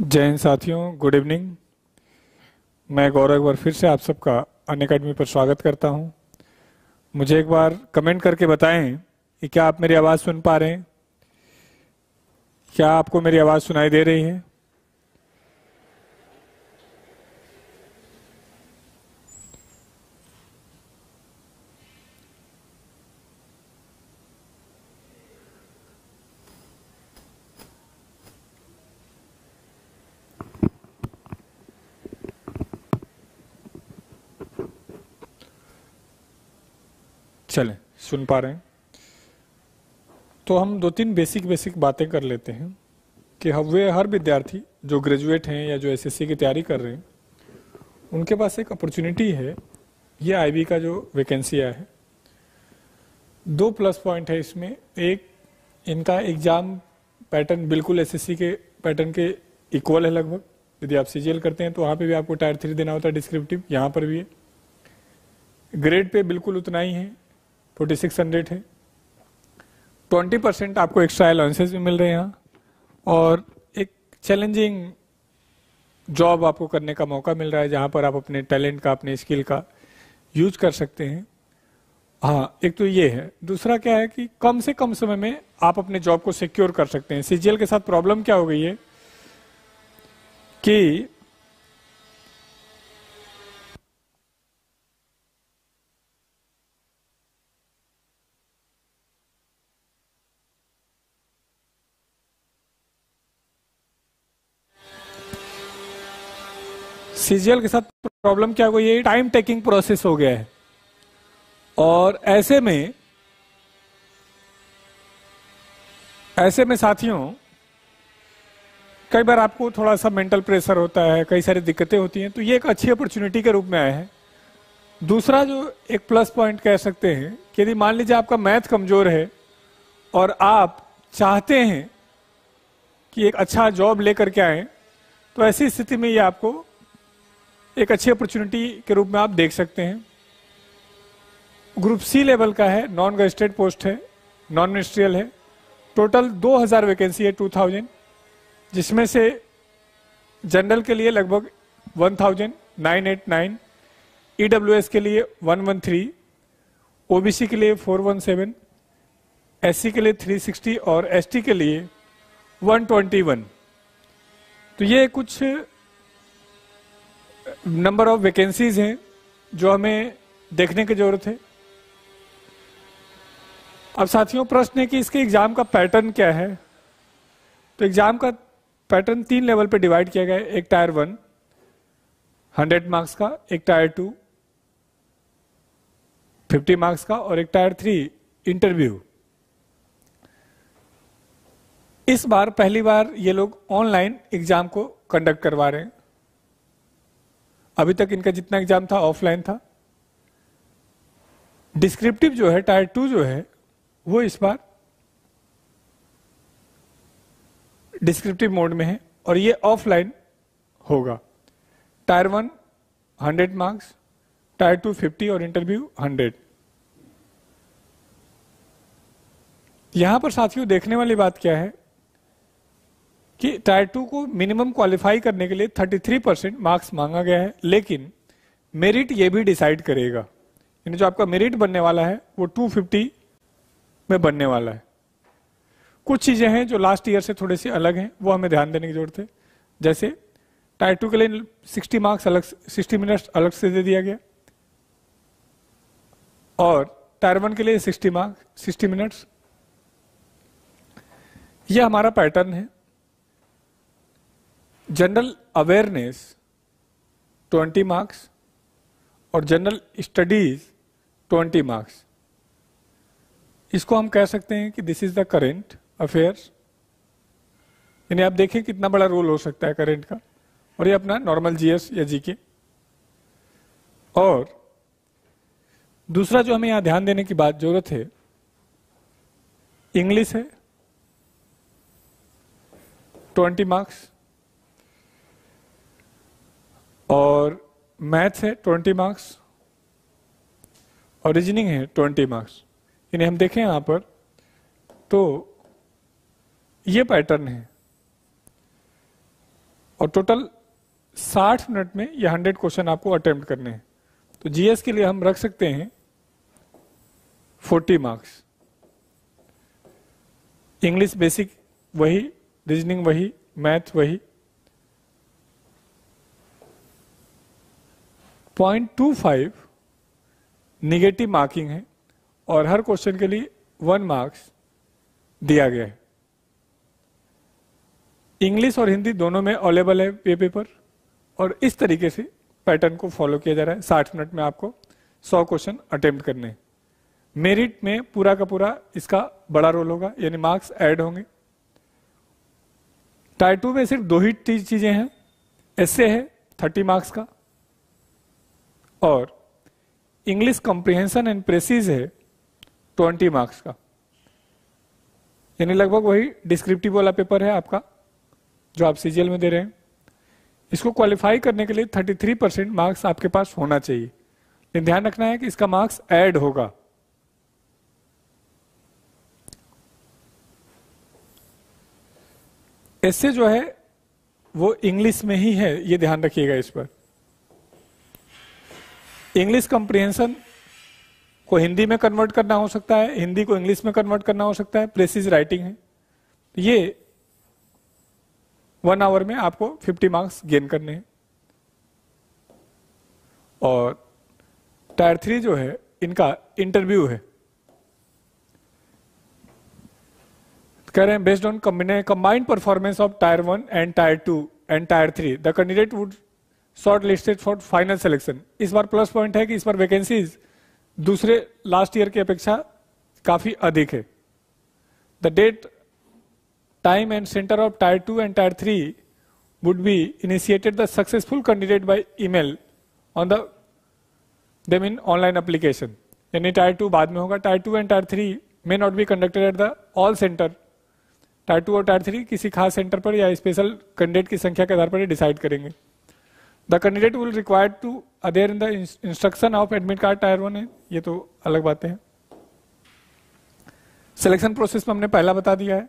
जय हिंद साथियों good evening मैं गौरव एक बार फिर से आप सबका अन अकेडमी पर स्वागत करता हूं मुझे एक बार कमेंट करके बताएं कि क्या आप मेरी आवाज़ सुन पा रहे हैं क्या आपको मेरी आवाज़ सुनाई दे रही है चलें सुन पा रहे हैं तो हम दो तीन बेसिक बेसिक बातें कर लेते हैं कि वे हर विद्यार्थी जो ग्रेजुएट हैं या जो एसएससी की तैयारी कर रहे हैं उनके पास एक अपॉर्चुनिटी है ये आईबी का जो वैकेंसी आया है दो प्लस पॉइंट है इसमें एक इनका एग्ज़ाम पैटर्न बिल्कुल एसएससी के पैटर्न के इक्वल है लगभग यदि आप सीजीएल करते हैं तो वहाँ पे भी आपको टायर थ्री देना होता है डिस्क्रिप्टिव यहाँ पर भी है ग्रेड पे बिल्कुल उतना ही है फोर्टी सिक्स हंड्रेड है ट्वेंटी परसेंट आपको एक्स्ट्रा अलाउंसेज भी मिल रहे हैं और एक चैलेंजिंग जॉब आपको करने का मौका मिल रहा है जहाँ पर आप अपने टैलेंट का अपने स्किल का यूज कर सकते हैं हाँ एक तो ये है दूसरा क्या है कि कम से कम समय में आप अपने जॉब को सिक्योर कर सकते हैं सीजीएल के साथ प्रॉब्लम क्या हो गई है कि सीजीएल के साथ प्रॉब्लम क्या हो ये टाइम टेकिंग प्रोसेस हो गया है और ऐसे में ऐसे में साथियों कई बार आपको थोड़ा सा मेंटल प्रेशर होता है कई सारी दिक्कतें होती हैं तो ये एक अच्छी अपॉर्चुनिटी के रूप में आया है दूसरा जो एक प्लस पॉइंट कह सकते हैं कि यदि मान लीजिए आपका मैथ कमजोर है और आप चाहते हैं कि एक अच्छा जॉब लेकर के आए तो ऐसी स्थिति में ये आपको एक अच्छी अपॉर्चुनिटी के रूप में आप देख सकते हैं ग्रुप सी लेवल का है नॉन गजिस्ट्रेट पोस्ट है नॉन मिनिस्ट्रियल है टोटल 2000 वैकेंसी है 2000 जिसमें से जनरल के लिए लगभग 1989 ईडब्ल्यूएस e के लिए 113 ओबीसी के लिए 417 एससी के लिए 360 और एसटी के लिए 121 तो ये कुछ नंबर ऑफ वैकेंसीज हैं जो हमें देखने की जरूरत है अब साथियों प्रश्न है कि इसके एग्जाम का पैटर्न क्या है तो एग्जाम का पैटर्न तीन लेवल पे डिवाइड किया गया है एक टायर वन हंड्रेड मार्क्स का एक टायर टू फिफ्टी मार्क्स का और एक टायर थ्री इंटरव्यू इस बार पहली बार ये लोग ऑनलाइन एग्जाम को कंडक्ट करवा रहे हैं अभी तक इनका जितना एग्जाम था ऑफलाइन था डिस्क्रिप्टिव जो है टायर टू जो है वो इस बार डिस्क्रिप्टिव मोड में है और ये ऑफलाइन होगा tier one hundred marks tier two fifty और इंटरव्यू हंड्रेड यहां पर साथियों देखने वाली बात क्या है कि टायर टू को मिनिमम क्वालिफाई करने के लिए 33 परसेंट मार्क्स मांगा गया है लेकिन मेरिट ये भी डिसाइड करेगा यानी जो आपका मेरिट बनने वाला है वो 250 में बनने वाला है कुछ चीजें हैं जो लास्ट ईयर से थोड़े से अलग हैं वो हमें ध्यान देने की जरूरत है जैसे टायर टू के लिए 60 मार्क्स अलग 60 मिनट्स अलग से दे दिया गया और टायर वन के लिए 60 मार्क्स 60 मिनट्स यह हमारा पैटर्न है जनरल अवेयरनेस 20 मार्क्स और जनरल स्टडीज 20 मार्क्स इसको हम कह सकते हैं कि this is the current affairs यानी आप देखें कितना बड़ा रोल हो सकता है करेंट का और ये अपना नॉर्मल जीएस या जीके और दूसरा जो हमें यहां ध्यान देने की बात जरूरत है इंग्लिश है 20 मार्क्स और मैथ है ट्वेंटी मार्क्स और रीजनिंग है ट्वेंटी मार्क्स यानी हम देखें यहां पर तो ये पैटर्न है और टोटल साठ मिनट में ये हंड्रेड क्वेश्चन आपको अटेम्प्ट करने हैं तो जीएस के लिए हम रख सकते हैं फोर्टी मार्क्स इंग्लिश बेसिक वही रीजनिंग वही मैथ वही point two five negative marking है और हर क्वेश्चन के लिए वन मार्क्स दिया गया है इंग्लिश और हिंदी दोनों में अवेलेबल है ये पेपर और इस तरीके से पैटर्न को फॉलो किया जा रहा है साठ मिनट में आपको सौ क्वेश्चन अटेम्प्ट करने हैं मेरिट में पूरा का पूरा इसका बड़ा रोल होगा यानी मार्क्स ऐड होंगे टाइटू में सिर्फ दो ही चीजें हैं ऐसे है थर्टी मार्क्स का और इंग्लिश कॉम्प्रिहेंशन एंड प्रेसिज है ट्वेंटी मार्क्स का यानी लगभग वही डिस्क्रिप्टिव वाला पेपर है आपका जो आप सीजीएल में दे रहे हैं इसको क्वालिफाई करने के लिए 33 परसेंट मार्क्स आपके पास होना चाहिए लेकिन ध्यान रखना है कि इसका मार्क्स ऐड होगा ऐसे जो है वो इंग्लिश में ही है ये ध्यान रखिएगा इस पर इंग्लिश कंप्रिहेंशन को हिंदी में कन्वर्ट करना हो सकता है हिंदी को इंग्लिश में कन्वर्ट करना हो सकता है प्रेसिज राइटिंग है ये वन आवर में आपको 50 मार्क्स गेन करने हैं और टायर थ्री जो है इनका इंटरव्यू है कह रहे हैं based on combined performance of tier one and tier two and tier three the candidate would short listed for final selection इस बार प्लस पॉइंट है कि इस बार वैकेंसीज दूसरे लास्ट ईयर की अपेक्षा काफी अधिक है the date time and centre of tier two and tier three would be initiated the successful candidate by email on the they mean online application यानी टायर टू बाद में होगा tier two and tier three may not be conducted at the all centre tier two और tier three किसी खास centre पर या special candidate की संख्या के आधार पर डिसाइड करेंगे the candidate will required to adhere in the instruction of admit card tier one है ये तो अलग बातें हैं सिलेक्शन प्रोसेस में हमने पहला बता दिया है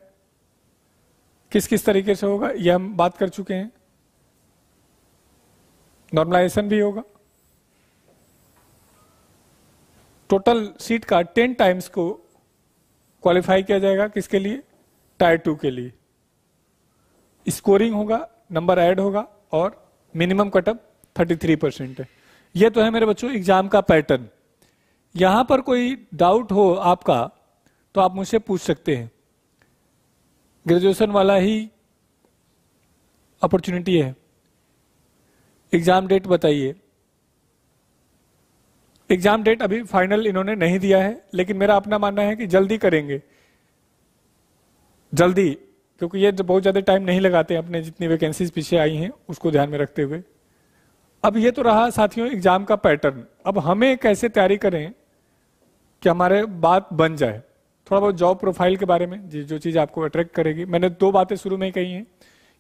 किस किस तरीके से होगा यह हम बात कर चुके हैं नॉर्मलाइजेशन भी होगा टोटल सीट का टेन टाइम्स को क्वालिफाई किया जाएगा किसके लिए टायर टू के लिए स्कोरिंग होगा नंबर ऐड होगा और मिनिमम कटअप थ्री परसेंट है यह तो है मेरे बच्चों एग्जाम का पैटर्न यहां पर कोई डाउट हो आपका तो आप मुझसे पूछ सकते हैं ग्रेजुएशन वाला ही अपॉर्चुनिटी है एग्जाम डेट बताइए एग्जाम डेट अभी फाइनल इन्होंने नहीं दिया है लेकिन मेरा अपना मानना है कि जल्दी करेंगे जल्दी क्योंकि ये बहुत ज़्यादा टाइम नहीं लगाते अपने जितनी वैकेंसीज पीछे आई हैं उसको ध्यान में रखते हुए अब ये तो रहा साथियों एग्जाम का पैटर्न अब हमें कैसे तैयारी करें कि हमारे बात बन जाए थोड़ा बहुत जॉब प्रोफाइल के बारे में जो चीज़ आपको अट्रैक्ट करेगी मैंने दो बातें शुरू में ही कही हैं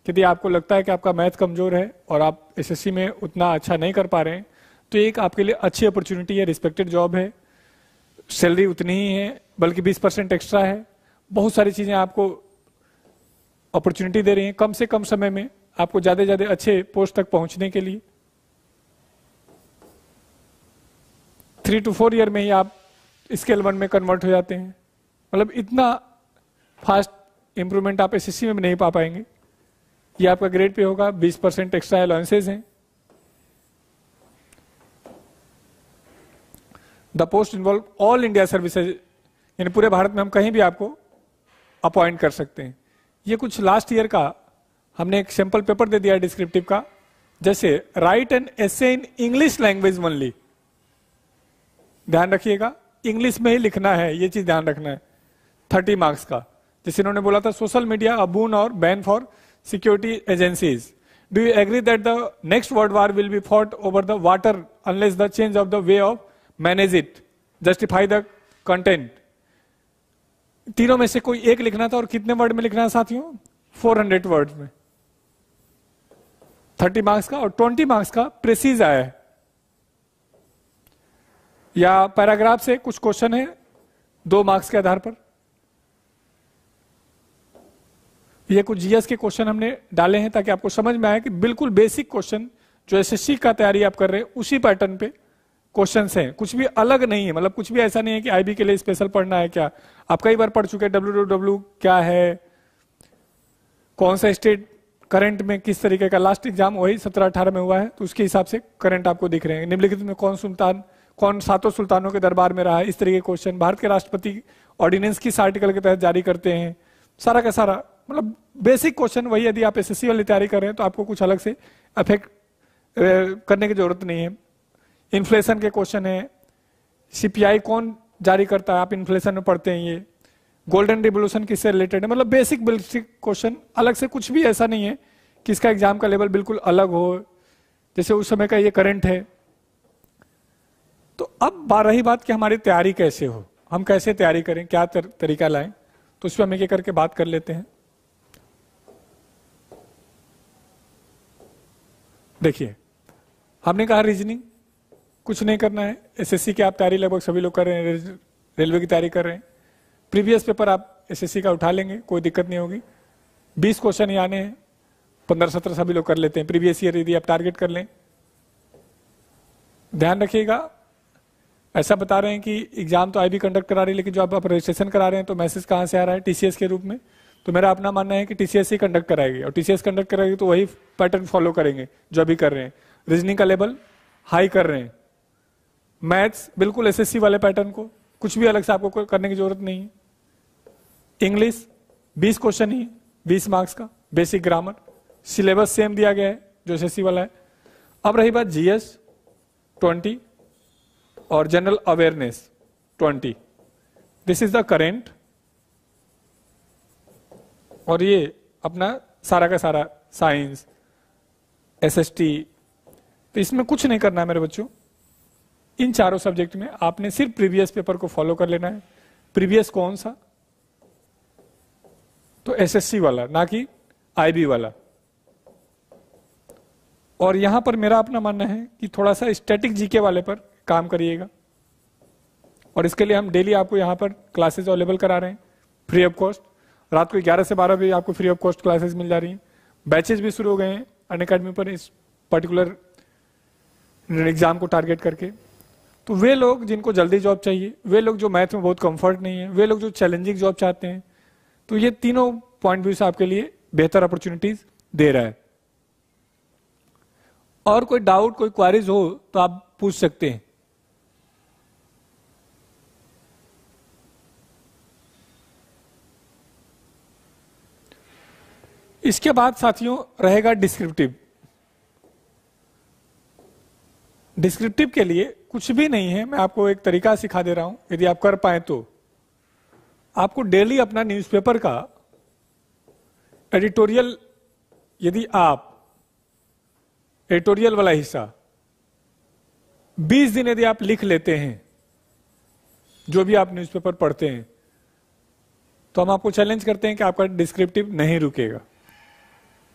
यदि आपको लगता है कि आपका मैथ कमज़ोर है और आप एस में उतना अच्छा नहीं कर पा रहे हैं तो एक आपके लिए अच्छी अपॉर्चुनिटी है रिस्पेक्टेड जॉब है सैलरी उतनी ही है बल्कि बीस परसेंट एक्स्ट्रा है बहुत सारी चीज़ें आपको अपॉर्चुनिटी दे रही हैं कम से कम समय में आपको ज़्यादा ज़्यादा अच्छे पोस्ट तक पहुंचने के लिए थ्री टू फोर ईयर में ही आप स्केल वन में कन्वर्ट हो जाते हैं मतलब इतना फास्ट इम्प्रूवमेंट आप एस में नहीं पा पाएंगे ये आपका ग्रेड पे होगा 20 परसेंट एक्स्ट्रा अलाउंसेज हैं the post involve all India services यानी पूरे भारत में हम कहीं भी आपको अपॉइंट कर सकते हैं ये कुछ लास्ट ईयर का हमने एक सैंपल पेपर दे दिया डिस्क्रिप्टिव का जैसे write and essay in English language only ध्यान रखिएगा इंग्लिश में ही लिखना है ये चीज ध्यान रखना है थर्टी मार्क्स का जैसे इन्होंने बोला था सोशल मीडिया अबून और ban for security agencies do you agree that the next world war will be fought over the water unless the change of the way of manage it justify the content तीनों में से कोई एक लिखना था और कितने वर्ड में लिखना है साथियों 400 वर्ड में 30 मार्क्स का और 20 मार्क्स का प्रेसीज आया है या पैराग्राफ से कुछ क्वेश्चन है दो मार्क्स के आधार पर ये कुछ जीएस के क्वेश्चन हमने डाले हैं ताकि आपको समझ में आए कि बिल्कुल बेसिक क्वेश्चन जो एसएससी का तैयारी आप कर रहे हैं उसी पैटर्न पे क्वेश्चन हैं कुछ भी अलग नहीं है मतलब कुछ भी ऐसा नहीं है कि आईबी के लिए स्पेशल पढ़ना है क्या आप कई बार पढ़ चुके हैं डब्ल्यू क्या है कौन सा स्टेट करंट में किस तरीके का लास्ट एग्जाम वही सत्रह अठारह में हुआ है तो उसके हिसाब से करंट आपको दिख रहे हैं निम्नलिखित में कौन सुल्तान कौन सातों सुल्तानों के दरबार में रहा है इस तरीके के क्वेश्चन भारत के राष्ट्रपति ऑर्डिनेंस किस आर्टिकल के तहत जारी करते हैं सारा का सारा मतलब बेसिक क्वेश्चन वही यदि आप एसएससी वाली तैयारी कर रहे हैं तो आपको कुछ अलग से अफेक्ट करने की जरूरत नहीं है इन्फ्लेशन के क्वेश्चन है सीपीआई कौन जारी करता है आप इन्फ्लेशन में पढ़ते हैं ये गोल्डन रिवोल्यूशन किससे रिलेटेड है मतलब बेसिक बेसिक क्वेश्चन अलग से कुछ भी ऐसा नहीं है कि इसका एग्जाम का लेवल बिल्कुल अलग हो जैसे उस समय का ये करंट है तो अब बार रही बात कि हमारी तैयारी कैसे हो हम कैसे तैयारी करें क्या तर, तरीका लाएं तो उस पर हम एक करके बात कर लेते हैं देखिए हमने कहा रीजनिंग कुछ नहीं करना है एसएससी की आप तैयारी लगभग सभी लोग कर रहे हैं रेलवे की तैयारी कर रहे हैं प्रीवियस पेपर आप एसएससी का उठा लेंगे कोई दिक्कत नहीं होगी बीस क्वेश्चन ही आने हैं पंद्रह सत्रह सभी लोग कर लेते हैं प्रीवियस ईयर यदि आप टारगेट कर लें ध्यान रखिएगा ऐसा बता रहे हैं कि एग्जाम तो आई कंडक्ट करा रही है लेकिन जो आप, आप रजिस्ट्रेशन करा रहे हैं तो मैसेज कहाँ से आ रहा है टीसीएस के रूप में तो मेरा अपना मानना है कि टीसीएस ही कंडक्ट कराएगी और टीसीएस कंडक्ट कराएगी तो वही पैटर्न फॉलो करेंगे जो अभी कर रहे हैं रीजनिंग का लेवल हाई कर रहे हैं मैथ्स बिल्कुल एसएससी वाले पैटर्न को कुछ भी अलग से आपको करने की जरूरत नहीं है इंग्लिश 20 क्वेश्चन ही 20 मार्क्स का बेसिक ग्रामर सिलेबस सेम दिया गया है जो एस वाला है अब रही बात जीएस 20 और general awareness 20 this is the current और ये अपना सारा का सारा साइंस एस तो इसमें कुछ नहीं करना है मेरे बच्चों इन चारों सब्जेक्ट में आपने सिर्फ प्रीवियस पेपर को फॉलो कर लेना है प्रीवियस कौन सा तो एसएससी वाला ना कि आईबी वाला और यहां पर मेरा अपना मानना है कि थोड़ा सा स्टैटिक जीके वाले पर काम करिएगा और इसके लिए हम डेली आपको यहां पर क्लासेस अवेलेबल करा रहे हैं फ्री ऑफ कॉस्ट रात को 11 से 12 बजे आपको फ्री ऑफ कॉस्ट क्लासेस मिल जा रही हैं बैचेज भी शुरू हो गए हैं अन अकेडमी पर इस पर्टिकुलर एग्जाम को टारगेट करके तो वे लोग जिनको जल्दी जॉब चाहिए वे लोग जो मैथ में बहुत कंफर्ट नहीं है वे लोग जो चैलेंजिंग जॉब चाहते हैं तो ये तीनों पॉइंट व्यू से आपके लिए बेहतर अपॉर्चुनिटीज दे रहा है और कोई डाउट कोई क्वारीज हो तो आप पूछ सकते हैं इसके बाद साथियों रहेगा डिस्क्रिप्टिव डिस्क्रिप्टिव के लिए कुछ भी नहीं है मैं आपको एक तरीका सिखा दे रहा हूं यदि आप कर पाए तो आपको डेली अपना न्यूज़पेपर का एडिटोरियल यदि आप एडिटोरियल वाला हिस्सा 20 दिन यदि आप लिख लेते हैं जो भी आप न्यूज़पेपर पढ़ते हैं तो हम आपको चैलेंज करते हैं कि आपका डिस्क्रिप्टिव नहीं रुकेगा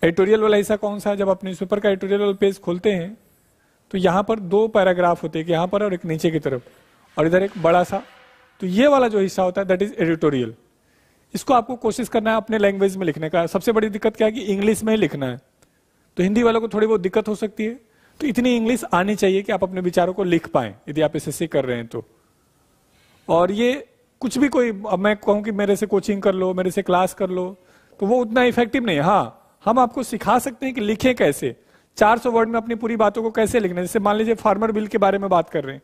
एडिटोरियल वाला हिस्सा कौन सा जब आप न्यूज़पेपर का एडिटोरियल पेज खोलते हैं तो यहाँ पर दो पैराग्राफ होते हैं यहां पर और एक नीचे की तरफ और इधर एक बड़ा सा तो ये वाला जो हिस्सा होता है दैट इज एडिटोरियल इसको आपको कोशिश करना है अपने लैंग्वेज में लिखने का सबसे बड़ी दिक्कत क्या है कि इंग्लिश में ही लिखना है तो हिंदी वालों को थोड़ी बहुत दिक्कत हो सकती है तो इतनी इंग्लिश आनी चाहिए कि आप अपने विचारों को लिख पाए यदि आप एस कर रहे हैं तो और ये कुछ भी कोई अब मैं कहूँ कि मेरे से कोचिंग कर लो मेरे से क्लास कर लो तो वो उतना इफेक्टिव नहीं है हाँ हम आपको सिखा सकते हैं कि लिखें कैसे सौ वर्ड में अपनी पूरी बातों को कैसे लिखना है जैसे मान लीजिए फार्मर बिल के बारे में बात कर रहे हैं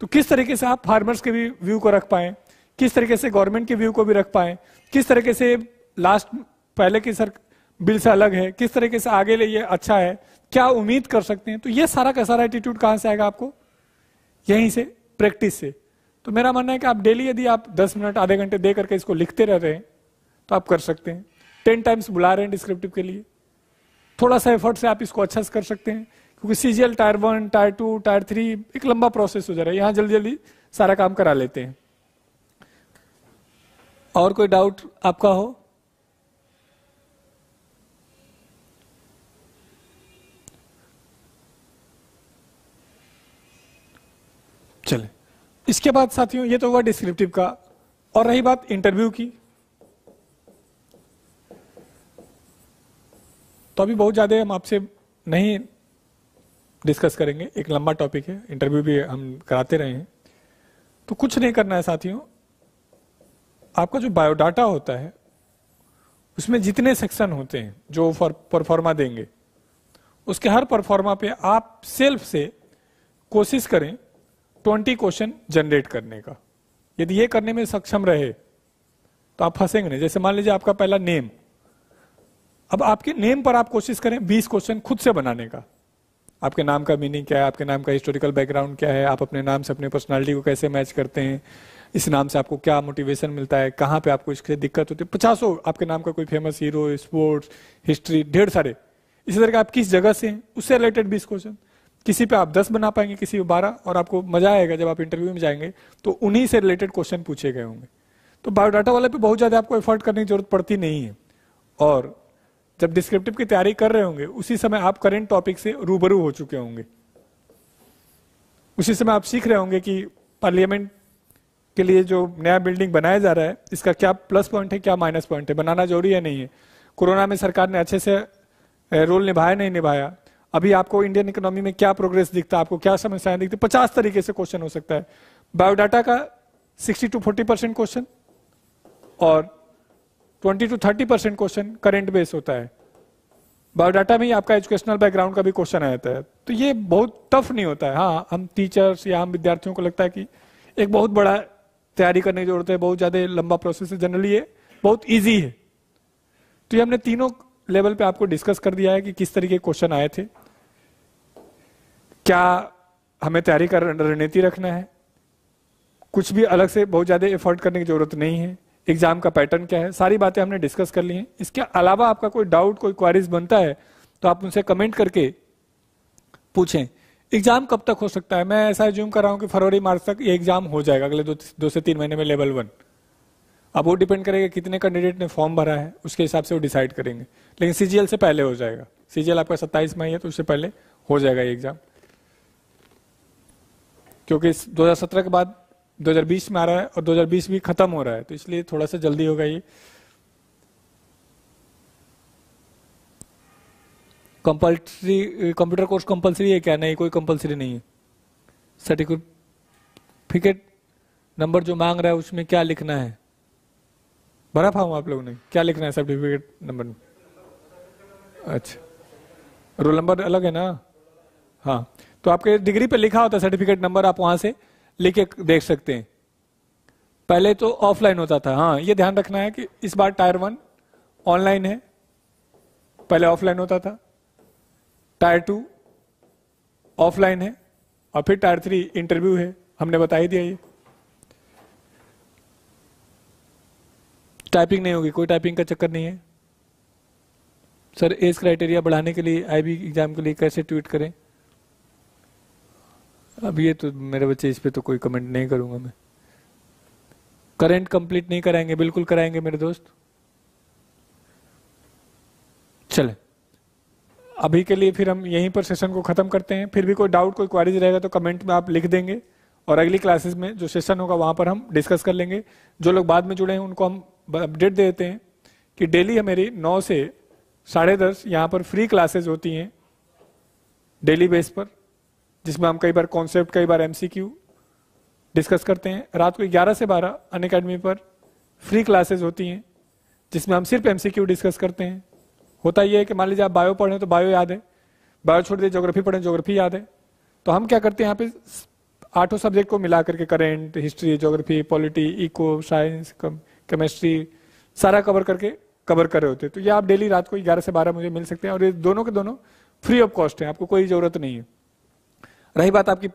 तो किस तरीके से आप फार्मर्स के भी व्यू को रख पाए किस तरीके से गवर्नमेंट के व्यू को भी रख पाए किस तरीके से लास्ट पहले के सर बिल से अलग है किस तरीके से आगे ले ये अच्छा है क्या उम्मीद कर सकते हैं तो ये सारा का सारा एटीट्यूड कहां से आएगा आपको यहीं से प्रैक्टिस से तो मेरा मानना है कि आप डेली यदि आप 10 मिनट आधे घंटे दे करके इसको लिखते रह रहे हैं तो आप कर सकते हैं टेन टाइम्स बुला रहे हैं डिस्क्रिप्टिव के लिए थोड़ा सा एफर्ट से आप इसको अच्छा से कर सकते हैं क्योंकि CGL tier one tier two tier three एक लंबा प्रोसेस हो जा रहा है यहां जल्दी जल्दी सारा काम करा लेते हैं और कोई डाउट आपका हो चले इसके बाद साथियों ये तो हुआ डिस्क्रिप्टिव का और रही बात इंटरव्यू की तो अभी बहुत ज़्यादा हम आपसे नहीं डिस्कस करेंगे एक लंबा टॉपिक है इंटरव्यू भी हम कराते रहे हैं तो कुछ नहीं करना है साथियों आपका जो बायोडाटा होता है उसमें जितने सेक्शन होते हैं जो परफॉर्मा देंगे उसके हर परफॉर्मा पे आप सेल्फ से कोशिश करें ट्वेंटी क्वेश्चन जनरेट करने का यदि ये करने में सक्षम रहे तो आप फंसेंगे नहीं जैसे मान लीजिए आपका पहला नेम अब आपके नेम पर आप कोशिश करें बीस क्वेश्चन खुद से बनाने का आपके नाम का मीनिंग क्या है आपके नाम का हिस्टोरिकल बैकग्राउंड क्या है आप अपने नाम से अपनी पर्सनालिटी को कैसे मैच करते हैं इस नाम से आपको क्या मोटिवेशन मिलता है कहाँ पे आपको इसके दिक्कत होती है पचासों आपके नाम का कोई फेमस हीरो स्पोर्ट्स हिस्ट्री ढेर सारे इसी तरह आप किस जगह से हैं उससे रिलेटेड बीस क्वेश्चन किसी पे आप दस बना पाएंगे किसी पे बारह और आपको मजा आएगा जब आप इंटरव्यू में जाएंगे तो उन्हीं से रिलेटेड क्वेश्चन पूछे गए होंगे तो बायोडाटा वाले पे बहुत ज़्यादा आपको एफर्ट करने की जरूरत पड़ती नहीं है और जब डिस्क्रिप्टिव की तैयारी कर रहे होंगे उसी समय आप करेंट टॉपिक से रूबरू हो चुके होंगे उसी समय आप सीख रहे होंगे कि पार्लियामेंट के लिए जो नया बिल्डिंग बनाया जा रहा है इसका क्या प्लस पॉइंट है क्या माइनस पॉइंट है बनाना जरूरी है नहीं है कोरोना में सरकार ने अच्छे से रोल निभाया नहीं निभाया अभी आपको इंडियन इकोनॉमी में क्या प्रोग्रेस दिखता है आपको क्या समस्याएं दिखती पचास तरीके से क्वेश्चन हो सकता है बायोडाटा का sixty to forty percent question और twenty to thirty percent question current base होता है बायोडाटा में ही आपका एजुकेशनल बैकग्राउंड का भी क्वेश्चन आ जाता है तो ये बहुत टफ नहीं होता है हाँ हम टीचर्स या हम विद्यार्थियों को लगता है कि एक बहुत बड़ा तैयारी करने की जरूरत है बहुत ज्यादा लंबा प्रोसेस है जनरली ये बहुत ईजी है तो ये हमने तीनों लेवल पे आपको डिस्कस कर दिया है कि किस तरीके क्वेश्चन आए थे क्या हमें तैयारी कर रणनीति रखना है कुछ भी अलग से बहुत ज्यादा एफर्ट करने की जरूरत नहीं है एग्जाम का पैटर्न क्या है सारी बातें हमने डिस्कस कर ली हैं इसके अलावा आपका कोई डाउट कोई क्वारीज बनता है तो आप उनसे कमेंट करके पूछें एग्जाम कब तक हो सकता है मैं ऐसा एज्यूम कर रहा हूं कि फरवरी मार्च तक ये एग्जाम हो जाएगा अगले दो दो से तीन महीने में लेवल वन अब वो डिपेंड करेगा कितने कैंडिडेट ने फॉर्म भरा है उसके हिसाब से वो डिसाइड करेंगे लेकिन सीजीएल से पहले हो जाएगा सीजीएल आपका सत्ताईस मई है तो उससे पहले हो जाएगा ये एग्जाम क्योंकि दो के बाद 2020 में आ रहा है और 2020 भी खत्म हो रहा है तो इसलिए थोड़ा सा जल्दी होगा ये कंपल्सरी कंप्यूटर कोर्स कंपल्सरी है क्या नहीं कोई कंपल्सरी नहीं है सर्टिफिकेट नंबर जो मांग रहा है उसमें क्या लिखना है भरा पाऊ आप लोगों ने क्या लिखना है सर्टिफिकेट नंबर में अच्छा रोल नंबर अलग है ना हाँ तो आपके डिग्री पे लिखा होता है सर्टिफिकेट नंबर आप वहां से लेके देख सकते हैं पहले तो ऑफलाइन होता था हाँ ये ध्यान रखना है कि इस बार टायर वन ऑनलाइन है पहले ऑफलाइन होता था टायर टू ऑफलाइन है और फिर टायर थ्री इंटरव्यू है हमने बता ही दिया ये टाइपिंग नहीं होगी कोई टाइपिंग का चक्कर नहीं है सर एज क्राइटेरिया बढ़ाने के लिए आईबी एग्जाम के लिए कैसे ट्वीट करें अब ये तो मेरे बच्चे इस पे तो कोई कमेंट नहीं करूंगा मैं करंट कंप्लीट नहीं कराएंगे बिल्कुल कराएंगे मेरे दोस्त चले अभी के लिए फिर हम यहीं पर सेशन को खत्म करते हैं फिर भी कोई डाउट कोई क्वारीज रहेगा तो कमेंट में आप लिख देंगे और अगली क्लासेस में जो सेशन होगा वहां पर हम डिस्कस कर लेंगे जो लोग बाद में जुड़े हैं उनको हम अपडेट दे देते हैं कि डेली हमारी नौ से साढ़े दस यहाँ पर फ्री क्लासेज होती हैं डेली बेस पर जिसमें हम कई बार कॉन्सेप्ट कई बार एमसीक्यू डिस्कस करते हैं रात को 11 से 12 अन अकेडमी पर फ्री क्लासेस होती हैं जिसमें हम सिर्फ एमसीक्यू डिस्कस करते हैं होता यह है कि मान लीजिए आप बायो पढ़ें तो बायो याद है बायो छोड़ दिए जोग्राफी पढ़ें जोग्राफी याद है तो हम क्या करते हैं यहाँ पे आठों सब्जेक्ट को मिला करके current history geography polity eco science chemistry सारा कवर करके कवर कर रहे होते हैं तो ये आप डेली रात को ग्यारह से बारह मुझे मिल सकते हैं और ये दोनों के दोनों फ्री ऑफ कॉस्ट है आपको कोई जरूरत नहीं है रही बात आपकी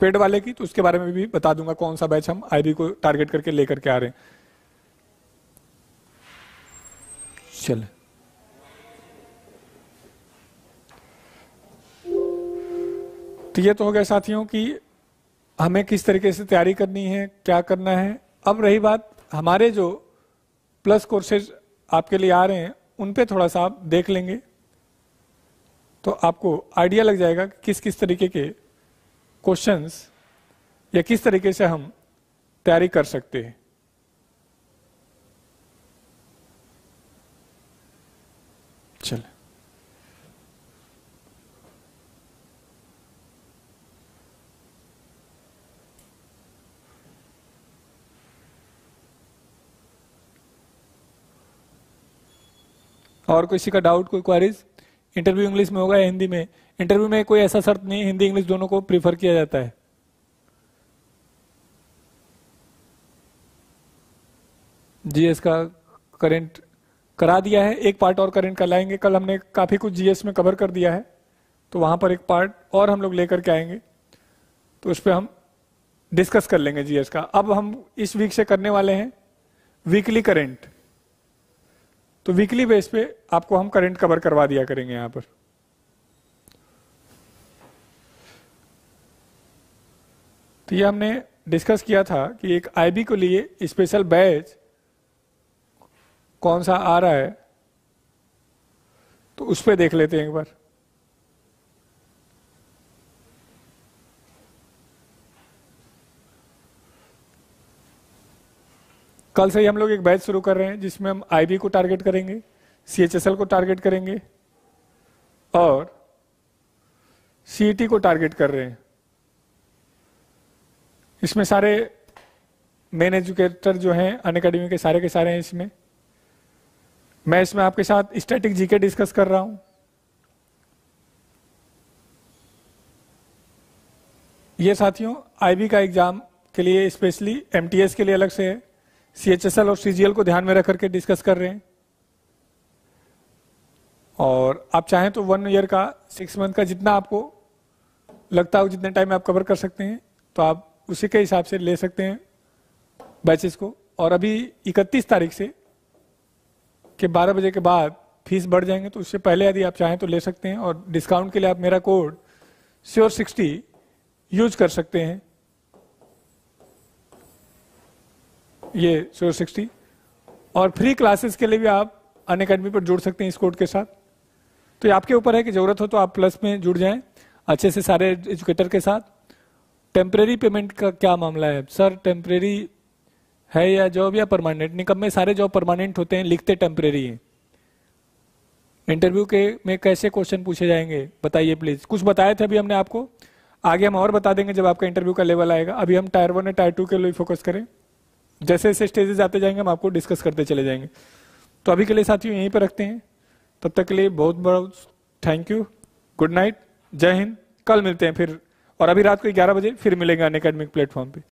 पेड वाले की तो उसके बारे में भी बता दूंगा कौन सा बैच हम आईबी को टारगेट करके लेकर के आ रहे हैं चल तो ये तो हो गया साथियों कि हमें किस तरीके से तैयारी करनी है क्या करना है अब रही बात हमारे जो प्लस कोर्सेज आपके लिए आ रहे हैं उन पे थोड़ा सा आप देख लेंगे तो आपको आइडिया लग जाएगा कि किस किस तरीके के क्वेश्चंस या किस तरीके से हम तैयारी कर सकते हैं चल और किसी का डाउट कोई क्वारीज़ इंटरव्यू इंग्लिश में होगा या हिंदी में इंटरव्यू में कोई ऐसा शर्त नहीं हिंदी इंग्लिश दोनों को प्रीफर किया जाता है जीएस का करंट करा दिया है एक पार्ट और करंट का लाएंगे कल हमने काफी कुछ जीएस में कवर कर दिया है तो वहां पर एक पार्ट और हम लोग लेकर के आएंगे तो उस पर हम डिस्कस कर लेंगे जीएस का अब हम इस वीक से करने वाले हैं वीकली करंट तो वीकली बेस पे आपको हम करंट कवर करवा दिया करेंगे यहां पर तो ये हमने डिस्कस किया था कि एक आईबी को लिए स्पेशल बैच कौन सा आ रहा है तो उस पर देख लेते हैं एक बार कल से ही हम लोग एक बैच शुरू कर रहे हैं जिसमें हम आईबी को टारगेट करेंगे सीएचएसएल को टारगेट करेंगे और सीईटी e को टारगेट कर रहे हैं इसमें सारे मेन एजुकेटर जो हैं अन अकेडमी के सारे के सारे हैं इसमें मैं इसमें आपके साथ स्टैटिक जीके डिस्कस कर रहा हूं ये साथियों आईबी का एग्जाम के लिए स्पेशली एमटीएस के लिए अलग से है सीएचएसएल और सीजीएल को ध्यान में रख करके डिस्कस कर रहे हैं और आप चाहें तो वन ईयर का सिक्स मंथ का जितना आपको लगता हो जितने टाइम आप कवर कर सकते हैं तो आप उसी के हिसाब से ले सकते हैं बैचेस को और अभी 31 तारीख से के 12 बजे के बाद फीस बढ़ जाएंगे तो उससे पहले यदि आप चाहें तो ले सकते हैं और डिस्काउंट के लिए आप मेरा कोड श्योर सिक्सटी यूज कर सकते हैं ये सोर सिक्सटी और फ्री क्लासेस के लिए भी आप अन अकेडमी पर जुड़ सकते हैं इस कोड के साथ तो ये आपके ऊपर है कि ज़रूरत हो तो आप प्लस में जुड़ जाएं अच्छे से सारे एजुकेटर के साथ टेम्प्रेरी पेमेंट का क्या मामला है सर टेम्प्रेरी है या जॉब या परमानेंट निकम में सारे जॉब परमानेंट होते हैं लिखते टेम्परेरी है इंटरव्यू के में कैसे क्वेश्चन पूछे जाएंगे बताइए प्लीज कुछ बताए थे अभी हमने आपको आगे हम और बता देंगे जब आपका इंटरव्यू का लेवल आएगा अभी हम टायर वन और टायर टू के लिए फोकस करें जैसे जैसे स्टेजेस आते जाएंगे हम आपको डिस्कस करते चले जाएंगे तो अभी के लिए साथियों यहीं पर रखते हैं तब तक के लिए बहुत बहुत थैंक यू गुड नाइट जय हिंद कल मिलते हैं फिर और अभी रात को ग्यारह बजे फिर मिलेंगे अन अकेडमिक प्लेटफॉर्म पे